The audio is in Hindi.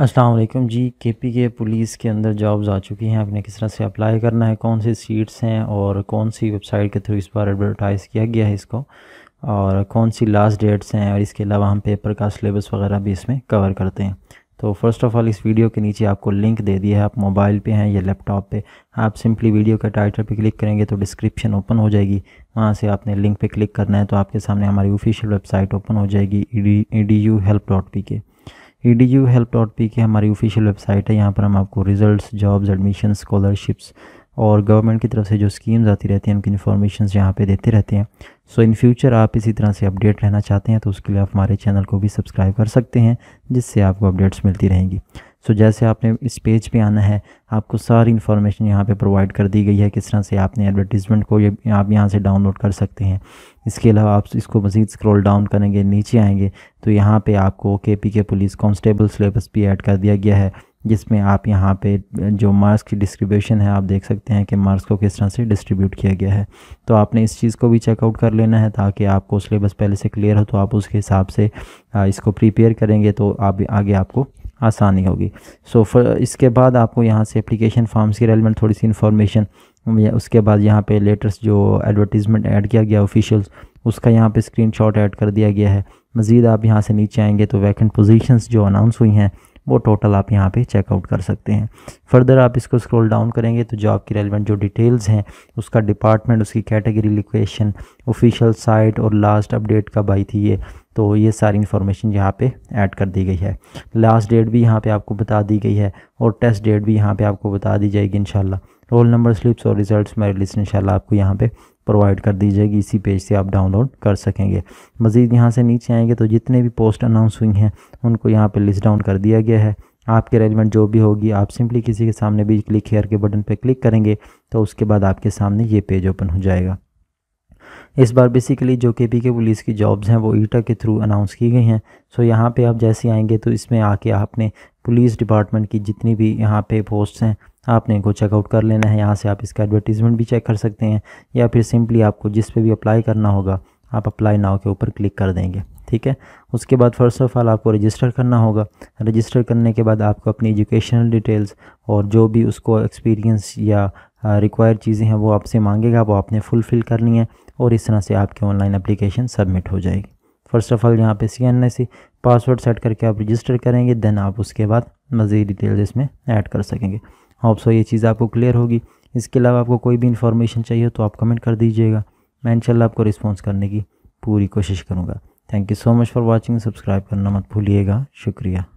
असलकम जी के पी के पुलिस के अंदर जॉब्स आ चुकी हैं आपने किस तरह से अप्लाई करना है कौन सी सीट्स हैं और कौन सी वेबसाइट के थ्रू इस बार एडवर्टाइज़ किया गया है इसको और कौन सी लास्ट डेट्स हैं और इसके अलावा हम पेपर का सिलेबस वगैरह भी इसमें कवर करते हैं तो फर्स्ट ऑफ़ ऑल इस वीडियो के नीचे आपको लिंक दे दिया है आप मोबाइल पे हैं या लैपटॉप पे आप सिंपली वीडियो के टाइटल पे क्लिक करेंगे तो डिस्क्रिप्शन ओपन हो जाएगी वहाँ से आपने लिंक पे क्लिक करना है तो आपके सामने हमारी ऑफिशियल वेबसाइट ओपन हो जाएगी E D U help dot P K E D U help dot P हमारी ऑफिशियल वेबसाइट है यहाँ पर हम आपको रिजल्ट्स जॉब्स एडमिशन स्कॉलरशिप्स और गवर्नमेंट की तरफ से जो स्कीम्स आती रहती हैं उनकी इन्फॉर्मेशन यहाँ पे देते रहते हैं सो इन फ्यूचर आप इसी तरह से अपडेट रहना चाहते हैं तो उसके लिए आप हमारे चैनल को भी सब्सक्राइब कर सकते हैं जिससे आपको अपडेट्स मिलती रहेंगी सो जैसे आपने इस पेज पे आना है आपको सारी इन्फॉर्मेशन यहाँ पे प्रोवाइड कर दी गई है किस तरह से आपने एडवर्टीज़मेंट को ये आप यहाँ से डाउनलोड कर सकते हैं इसके अलावा आप इसको मज़ीद स्क्रॉल डाउन करेंगे नीचे आएंगे तो यहाँ पे आपको K P K police constable syllabus भी ऐड कर दिया गया है जिसमें आप यहाँ पे जो मार्क्स की डिस्ट्रीब्यूशन है आप देख सकते हैं कि मार्क्स को किस तरह से डिस्ट्रीब्यूट किया गया है तो आपने इस चीज़ को भी चेकआउट कर लेना है ताकि आपको सिलेबस पहले से क्लियर हो तो आप उसके हिसाब से इसको प्रिपेयर करेंगे तो आप आगे आपको आसानी होगी सो so, इसके बाद आपको यहाँ से एप्लीकेशन फॉर्म्स की रेलिवेंट थोड़ी सी इन्फॉर्मेशन उसके बाद यहाँ पे लेटेस्ट जो एडवर्टीज़मेंट ऐड किया गया ऑफिशियल्स उसका यहाँ पे स्क्रीनशॉट ऐड कर दिया गया है मज़ीद आप यहाँ से नीचे आएंगे तो वैकेंट पोजीशंस जो अनाउंस हुई हैं वो टोटल आप यहाँ पे चेकआउट कर सकते हैं फर्दर आप इसको स्क्रॉल डाउन करेंगे तो जॉब की रेलिवेंट जो डिटेल्स हैं उसका डिपार्टमेंट उसकी कैटेगरी लिक्वेशन ऑफिशियल साइट और लास्ट अपडेट कब आई थी ये तो ये सारी इन्फॉर्मेशन यहाँ पे ऐड कर दी गई है लास्ट डेट भी यहाँ पे आपको बता दी गई है और टेस्ट डेट भी यहाँ पे आपको बता दी जाएगी इनशाला रोल नंबर स्लिप्स और रिजल्ट्स मेरे लिस्ट इंशाल्लाह आपको यहाँ पे प्रोवाइड कर दी जाएगी इसी पेज से आप डाउनलोड कर सकेंगे मज़ीद यहाँ से नीचे आएंगे तो जितने भी पोस्ट अनाउंस हुई हैं उनको यहाँ पर लिस्ट डाउन कर दिया गया है आपके अरेंजमेंट जो भी होगी आप सिंपली किसी के सामने भी क्लिक हेयर के बटन पर क्लिक करेंगे तो उसके बाद आपके सामने ये पेज ओपन हो जाएगा इस बार बेसिकली जो के पी के पुलिस की जॉब्स हैं वो ईटा के थ्रू अनाउंस की गई हैं सो यहाँ पे आप जैसे आएंगे तो इसमें आके आपने पुलिस डिपार्टमेंट की जितनी भी यहाँ पे पोस्ट्स हैं आपने इनको चेकआउट कर लेना है यहाँ से आप इसका एडवर्टीज़मेंट भी चेक कर सकते हैं या फिर सिंपली आपको जिस पे भी अप्लाई करना होगा आप अप्लाई नाव के ऊपर क्लिक कर देंगे ठीक है उसके बाद फ़र्स्ट ऑफ़ ऑल आपको रजिस्टर करना होगा रजिस्टर करने के बाद आपको अपनी एजुकेशनल डिटेल्स और जो भी उसको एक्सपीरियंस या रिक्वायर्ड चीज़ें हैं वो आपसे मांगेगा वो आपने फुलफ़िल करनी है और इस तरह से आपकी ऑनलाइन अप्लीकेशन सबमिट हो जाएगी फ़र्स्ट ऑफ़ ऑल यहाँ पे C N C password set करके आप रजिस्टर करेंगे देन आप उसके बाद मज़ीद डिटेल्स इसमें ऐड कर सकेंगे होप्स सो ये चीज़ आपको क्लियर होगी इसके अलावा आपको कोई भी इन्फॉर्मेशन चाहिए तो आप कमेंट कर दीजिएगा मैं इनशाला आपको रिस्पॉन्स करने की पूरी कोशिश करूँगा thank you so much for watching subscribe करना मत भूलिएगा शुक्रिया